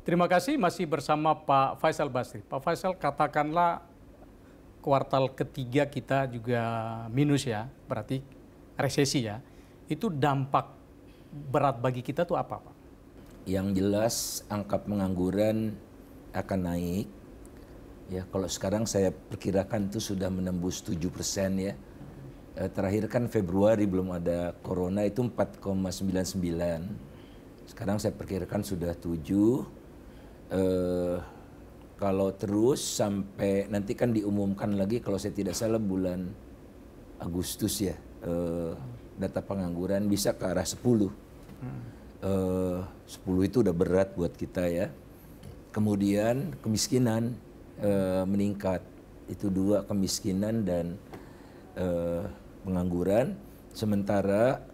Terima kasih masih bersama Pak Faisal Basri. Pak Faisal katakanlah kuartal ketiga kita juga minus ya, berarti resesi ya. Itu dampak berat bagi kita tuh apa Pak? Yang jelas angka pengangguran akan naik. Ya kalau sekarang saya perkirakan itu sudah menembus 7 persen ya. Eh, terakhir kan Februari belum ada corona itu 4,99. Sekarang saya perkirakan sudah 7 uh, kalau terus sampai nanti kan diumumkan lagi kalau saya tidak salah bulan Agustus ya uh, data pengangguran bisa ke arah 10. uh, 10 itu udah berat buat kita ya. Kemudian kemiskinan uh, meningkat. Itu dua kemiskinan dan uh, pengangguran. Sementara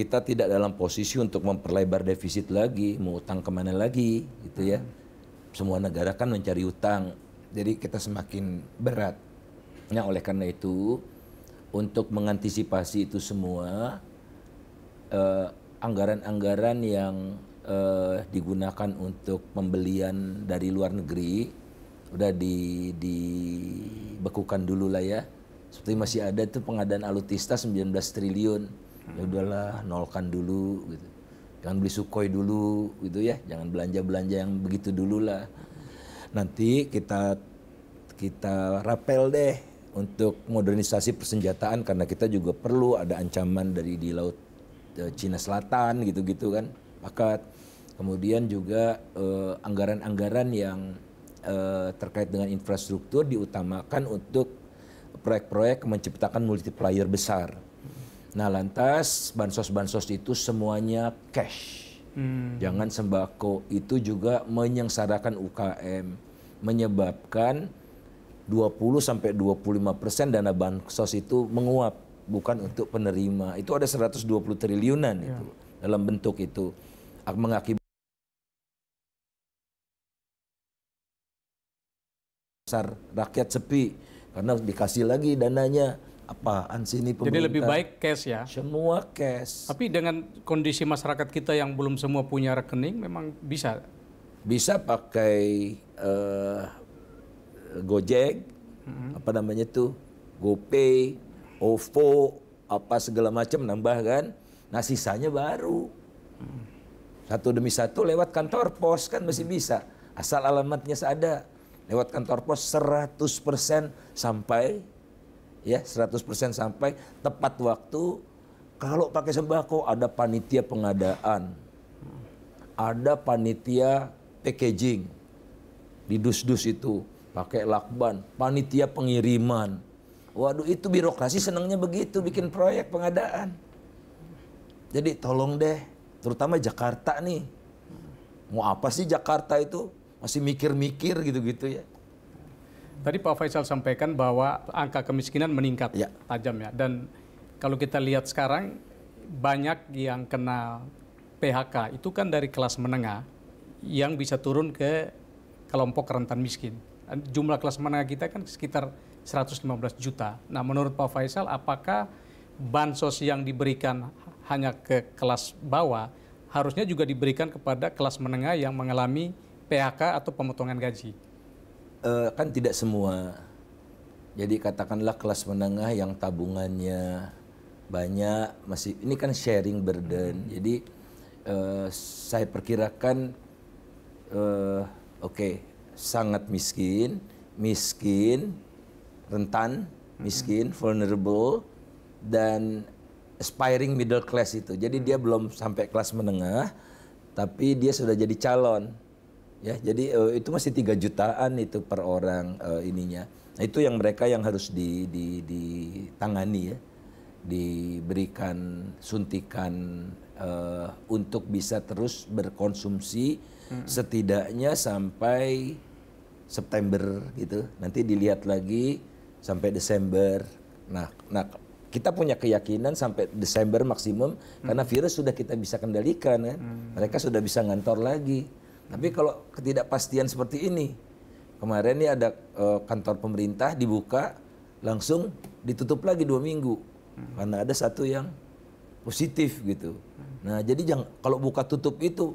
kita tidak dalam posisi untuk memperlebar defisit lagi, mau utang kemana lagi, gitu ya. Semua negara kan mencari utang, jadi kita semakin berat. Nah, oleh karena itu, untuk mengantisipasi itu semua, eh, anggaran-anggaran eh, yang eh, digunakan untuk pembelian dari luar negeri udah di dibekukan dulu lah ya. Seperti masih ada itu pengadaan alutista 19 triliun ya udahlah nolkan dulu gitu jangan beli sukoi dulu gitu ya jangan belanja belanja yang begitu dulu lah nanti kita kita rapel deh untuk modernisasi persenjataan karena kita juga perlu ada ancaman dari di laut e, Cina Selatan gitu-gitu kan maka kemudian juga e, anggaran-anggaran eh, yang eh, terkait dengan infrastruktur diutamakan untuk proyek-proyek menciptakan multiplier besar Nah lantas bansos-bansos itu semuanya cash. Hmm. Jangan sembako itu juga menyengsarakan UKM, menyebabkan 20 sampai 25 persen dana bansos itu menguap bukan untuk penerima. Itu ada 120 triliunan ya. itu dalam bentuk itu mengakibatkan rakyat sepi karena dikasih lagi dananya apaan sih ini pemerintah. Jadi lebih baik cash ya? Semua cash. Tapi dengan kondisi masyarakat kita yang belum semua punya rekening memang bisa? Bisa pakai uh, Gojek, hmm. apa namanya itu, GoPay, OVO, apa segala macam nambah kan. Nah sisanya baru. Mm. Satu demi satu lewat kantor pos kan masih hmm. bisa. Asal alamatnya ada lewat kantor pos 100% sampai ya 100% sampai tepat waktu. Kalau pakai sembako ada panitia pengadaan. Ada panitia packaging. Di dus-dus itu pakai lakban, panitia pengiriman. Waduh itu birokrasi senangnya begitu bikin proyek pengadaan. Jadi tolong deh, terutama Jakarta nih. Mau apa sih Jakarta itu? Masih mikir-mikir gitu-gitu ya. Tadi Pak Faisal sampaikan bahwa angka kemiskinan meningkat ya. tajam ya. Dan kalau kita lihat sekarang banyak yang kena PHK itu kan dari kelas menengah yang bisa turun ke kelompok rentan miskin. Jumlah kelas menengah kita kan sekitar 115 juta. Nah, menurut Pak Faisal apakah bansos yang diberikan hanya ke kelas bawah harusnya juga diberikan kepada kelas menengah yang mengalami PHK atau pemotongan gaji? uh, kan tidak semua. Jadi katakanlah kelas menengah yang tabungannya banyak masih ini kan sharing burden. Hmm. Jadi uh, saya perkirakan uh, oke okay, sangat miskin, miskin, rentan, hmm. miskin, hmm. vulnerable dan aspiring middle class itu. Jadi hmm. dia belum sampai kelas menengah tapi dia sudah jadi calon ya jadi uh, itu masih tiga jutaan itu per orang uh, ininya nah, itu yang mereka yang harus di, di, ditangani ya diberikan suntikan uh, untuk bisa terus berkonsumsi hmm. setidaknya sampai September gitu nanti dilihat lagi sampai Desember nah nah kita punya keyakinan sampai Desember maksimum hmm. karena virus sudah kita bisa kendalikan kan hmm. mereka sudah bisa ngantor lagi tapi kalau ketidakpastian seperti ini, kemarin ini ada e, kantor pemerintah dibuka, langsung ditutup lagi dua minggu hmm. karena ada satu yang positif gitu. Hmm. Nah jadi jangan kalau buka tutup itu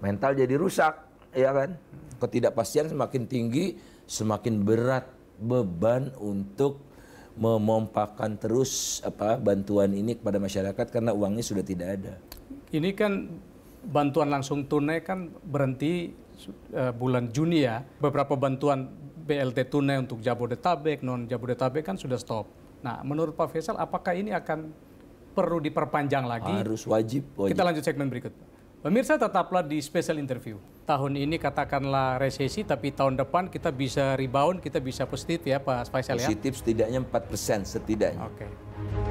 mental jadi rusak, ya kan? Ketidakpastian semakin tinggi, semakin berat beban untuk memompakan terus apa bantuan ini kepada masyarakat karena uangnya sudah tidak ada. Ini kan bantuan langsung tunai kan berhenti eh, bulan Juni ya. Beberapa bantuan BLT tunai untuk Jabodetabek, non Jabodetabek kan sudah stop. Nah, menurut Pak Faisal apakah ini akan perlu diperpanjang lagi? Harus wajib, wajib. Kita lanjut segmen berikut. Pemirsa tetaplah di special interview. Tahun ini katakanlah resesi, tapi tahun depan kita bisa rebound, kita bisa positif ya Pak Faisal ya? Positif setidaknya 4% setidaknya. Oke. Okay.